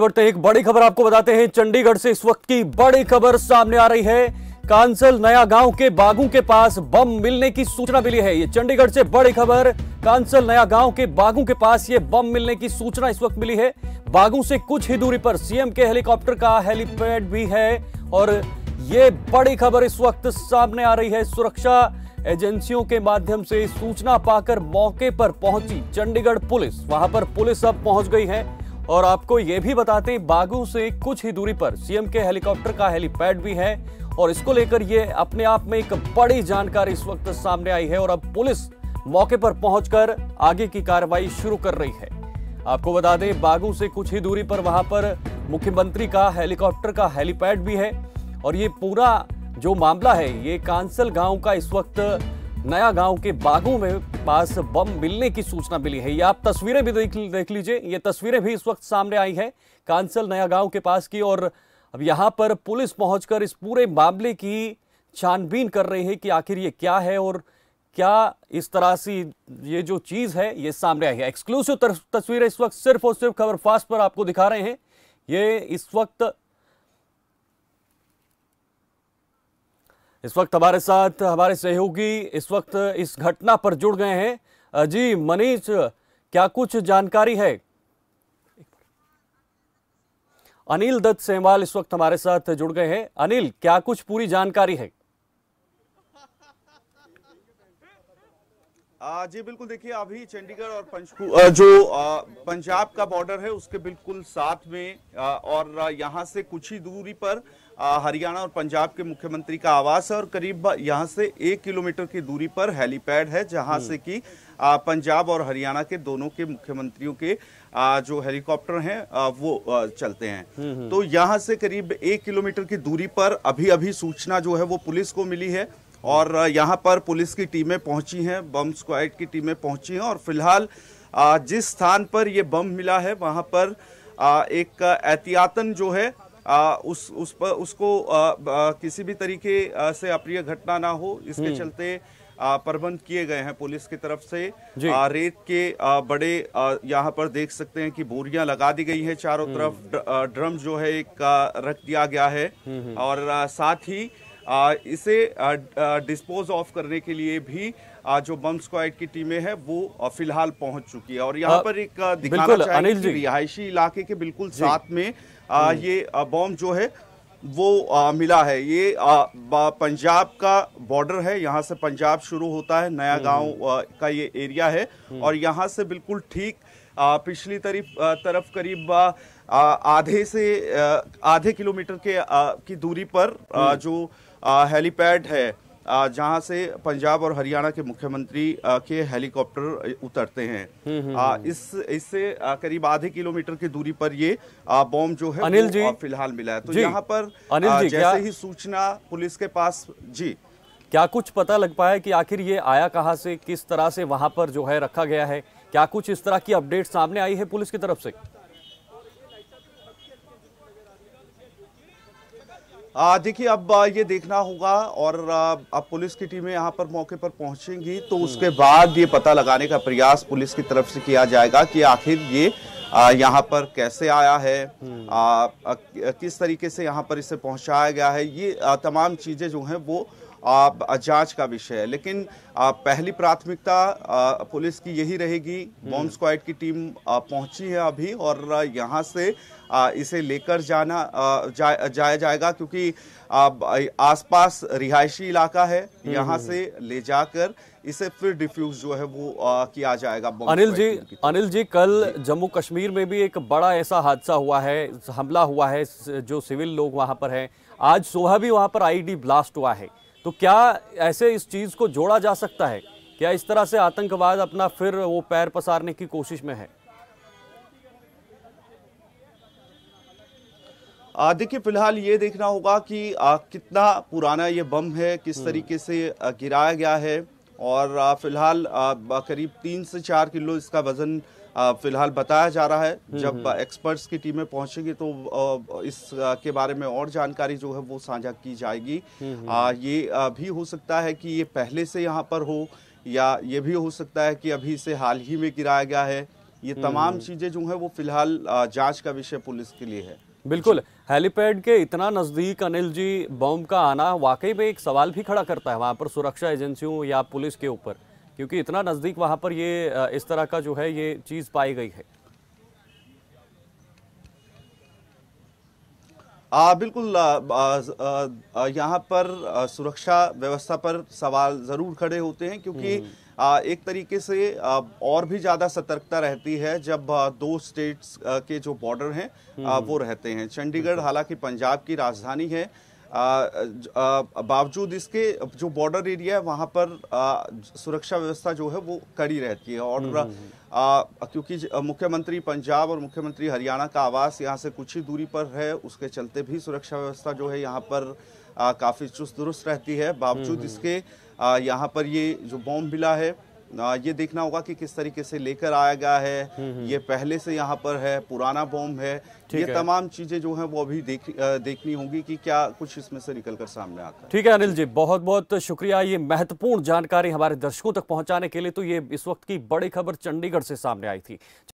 बढ़ते तो एक बड़ी खबर आपको बताते हैं चंडीगढ़ से इस वक्त की बड़ी खबर सामने आ रही है कांसल नया गांव के बागों के पास बम मिलने की सूचना मिली है ये चंडीगढ़ से बड़ी खबर कांसल नया गांव के बागों के पास ये बम मिलने की सूचना इस वक्त मिली है बागों से कुछ ही दूरी पर सीएम के हेलीकॉप्टर का हेलीपैड भी है और ये बड़ी खबर इस वक्त सामने आ रही है सुरक्षा एजेंसियों के माध्यम से सूचना पाकर मौके पर पहुंची चंडीगढ़ पुलिस वहां पर पुलिस अब पहुंच गई है और आपको ये भी बताते बागू से कुछ ही दूरी पर सीएम के हेलीकॉप्टर का हेलीपैड भी है और इसको लेकर ये अपने आप में एक बड़ी जानकारी इस वक्त सामने आई है और अब पुलिस मौके पर पहुंचकर आगे की कार्रवाई शुरू कर रही है आपको बता दें बागू से कुछ ही दूरी पर वहां पर मुख्यमंत्री का हेलीकॉप्टर का हेलीपैड भी है और ये पूरा जो मामला है ये कांसल गांव का इस वक्त नया गांव के बागों में पास बम मिलने की सूचना मिली है ये आप तस्वीरें भी देख देख लीजिए ये तस्वीरें भी इस वक्त सामने आई है कांसल नया गांव के पास की और अब यहां पर पुलिस पहुंचकर इस पूरे मामले की छानबीन कर रही है कि आखिर ये क्या है और क्या इस तरह से ये जो चीज़ है ये सामने आई है एक्सक्लूसिव तस्वीरें इस वक्त सिर्फ और सिर्फ खबर फास्ट पर आपको दिखा रहे हैं ये इस वक्त इस वक्त हमारे साथ हमारे सहयोगी इस वक्त इस घटना पर जुड़ गए हैं जी मनीष क्या कुछ जानकारी है अनिल दत्त सेमवाल इस वक्त हमारे साथ जुड़ गए हैं अनिल क्या कुछ पूरी जानकारी है जी बिल्कुल देखिए अभी चंडीगढ़ और पंचकू जो पंजाब का बॉर्डर है उसके बिल्कुल साथ में और यहाँ से कुछ ही दूरी पर हरियाणा और पंजाब के मुख्यमंत्री का आवास है और करीब यहाँ से एक किलोमीटर की दूरी पर हेलीपैड है जहाँ हम्म। से कि पंजाब और हरियाणा के दोनों के मुख्यमंत्रियों के जो हेलीकॉप्टर हैं वो चलते हैं हम्म, हम्म। तो यहाँ से करीब एक किलोमीटर की दूरी पर अभी अभी सूचना जो है वो पुलिस को मिली है और यहाँ पर पुलिस की टीमें पहुंची हैं बम स्क्वाड की टीमें पहुंची हैं और फिलहाल जिस स्थान पर ये बम मिला है वहाँ पर एक एहतियातन जो है आ, उस उस पर उसको आ, आ, किसी भी तरीके से अप्रिय घटना ना हो इसके हम्म। चलते प्रबंध किए गए हैं पुलिस की तरफ से आ, रेत के आ, बड़े आ, यहाँ पर देख सकते हैं कि बोरियां लगा दी गई हैं चारों हम्म। तरफ ड्रम जो है एक रख दिया गया है हम्म, और साथ ही इसे डिस्पोज ऑफ करने के लिए भी जो बम स्क्वाड की टीमें हैं वो फिलहाल पहुंच चुकी है और यहाँ पर एक दिखाना चाहिए रिहायशी इलाके के बिल्कुल साथ में आ, हम्म। ये बॉम्ब जो है वो आ, मिला है ये पंजाब का बॉर्डर है यहाँ से पंजाब शुरू होता है नया हम्म, गांव हम्म। का ये एरिया है और यहाँ से बिल्कुल ठीक पिछली तरफ तरफ करीब आधे से आधे किलोमीटर के आ, की दूरी पर आ, जो हेलीपैड है जहां से पंजाब और हरियाणा के मुख्यमंत्री के हेलीकॉप्टर उतरते हैं हम्म, हम्म, हम्म। इस इससे करीब आधे किलोमीटर की दूरी पर ये बॉम्ब जो है अनिल जी फिलहाल मिला है तो यहाँ पर अनिल जी, जैसे ही सूचना पुलिस के पास जी क्या कुछ पता लग पाया कि आखिर ये आया कहाँ से किस तरह से वहां पर जो है रखा गया है क्या कुछ इस तरह की अपडेट सामने आई है पुलिस की तरफ से देखिए अब ये देखना होगा और अब पुलिस की टीमें यहाँ पर मौके पर पहुंचेंगी तो हम्म। उसके बाद ये पता लगाने का प्रयास पुलिस की तरफ से किया जाएगा कि आखिर ये यहाँ पर कैसे आया है हम्म। आ, किस तरीके से यहाँ पर इसे पहुंचाया गया है ये तमाम चीज़ें जो हैं वो जांच का विषय है लेकिन पहली प्राथमिकता पुलिस की यही रहेगी बॉम्ब हम्म। स्क्वाड की टीम पहुंची है अभी और यहाँ से इसे लेकर जाना जाया जाया जाएगा क्योंकि आसपास रिहायशी इलाका है हम्म, यहाँ हम्म, से ले जाकर इसे फिर डिफ्यूज जो है वो आ, किया जाएगा अनिल जी अनिल जी कल जम्मू कश्मीर में भी एक बड़ा ऐसा हादसा हुआ है हमला हुआ है जो सिविल लोग वहाँ पर हैं आज सुबह भी वहाँ पर आईडी ब्लास्ट हुआ है तो क्या ऐसे इस चीज़ को जोड़ा जा सकता है क्या इस तरह से आतंकवाद अपना फिर वो पैर पसारने की कोशिश में है देखिए फिलहाल ये देखना होगा कि आ, कितना पुराना ये बम है किस हम्म। तरीके से गिराया गया है और फिलहाल करीब तीन से चार किलो इसका वजन फिलहाल बताया जा रहा है हम्म, जब हम्म। एक्सपर्ट्स की टीमें पहुंचेंगी तो इस के बारे में और जानकारी जो है वो साझा की जाएगी हम्म, ये भी हो सकता है कि ये पहले से यहाँ पर हो या ये भी हो सकता है कि अभी इसे हाल ही में गिराया गया है ये तमाम चीजें जो है वो फिलहाल जांच का विषय पुलिस के लिए है बिल्कुल हेलीपैड के इतना नज़दीक अनिल जी बॉम्ब का आना वाकई में एक सवाल भी खड़ा करता है वहाँ पर सुरक्षा एजेंसियों या पुलिस के ऊपर क्योंकि इतना नज़दीक वहाँ पर ये इस तरह का जो है ये चीज़ पाई गई है आ, बिल्कुल यहाँ पर आ, सुरक्षा व्यवस्था पर सवाल ज़रूर खड़े होते हैं क्योंकि हम्म। आ, एक तरीके से आ, और भी ज़्यादा सतर्कता रहती है जब आ, दो स्टेट्स आ, के जो बॉर्डर हैं हम्म। वो रहते हैं चंडीगढ़ हालांकि पंजाब की राजधानी है बावजूद इसके जो बॉर्डर एरिया है वहाँ पर सुरक्षा व्यवस्था जो है वो कड़ी रहती है और हम्म, हम्म, हम्म। क्योंकि मुख्यमंत्री पंजाब और मुख्यमंत्री हरियाणा का आवास यहाँ से कुछ ही दूरी पर है उसके चलते भी सुरक्षा व्यवस्था जो है यहाँ पर काफ़ी चुस्त दुरुस्त रहती है बावजूद इसके यहाँ पर ये जो बॉम्ब मिला है ये देखना होगा कि किस तरीके से लेकर आया गया है हम्म, हम्म। ये पहले से यहाँ पर है पुराना बॉम्ब है ये है। तमाम चीजें जो है वो अभी देख देखनी होगी कि क्या कुछ इसमें से निकल कर सामने आता है ठीक है अनिल जी बहुत बहुत शुक्रिया ये महत्वपूर्ण जानकारी हमारे दर्शकों तक पहुंचाने के लिए तो ये इस वक्त की बड़ी खबर चंडीगढ़ से सामने आई थी